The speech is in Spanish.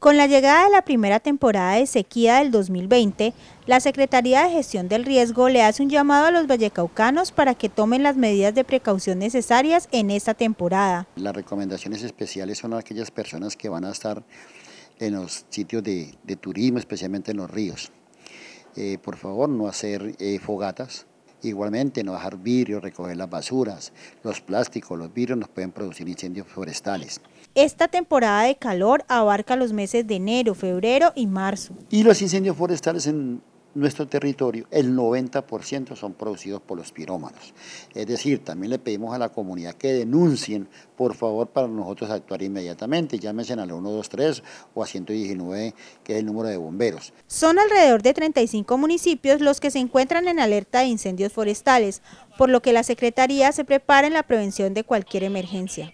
Con la llegada de la primera temporada de sequía del 2020, la Secretaría de Gestión del Riesgo le hace un llamado a los vallecaucanos para que tomen las medidas de precaución necesarias en esta temporada. Las recomendaciones especiales son a aquellas personas que van a estar en los sitios de, turismo, especialmente en los ríos. Eh, por favor, no hacer eh, fogatas, Igualmente, no bajar vidrio, recoger las basuras, los plásticos, los vidrios nos pueden producir incendios forestales. Esta temporada de calor abarca los meses de enero, febrero y marzo. Y los incendios forestales en nuestro territorio, el 90% son producidos por los pirómanos. Es decir, también le pedimos a la comunidad que denuncien, por favor, para nosotros actuar inmediatamente. Llámense al 123 o a 119, que es el número de bomberos. Son alrededor de 35 municipios los que se encuentran en alerta de incendios forestales, por lo que la Secretaría se prepara en la prevención de cualquier emergencia.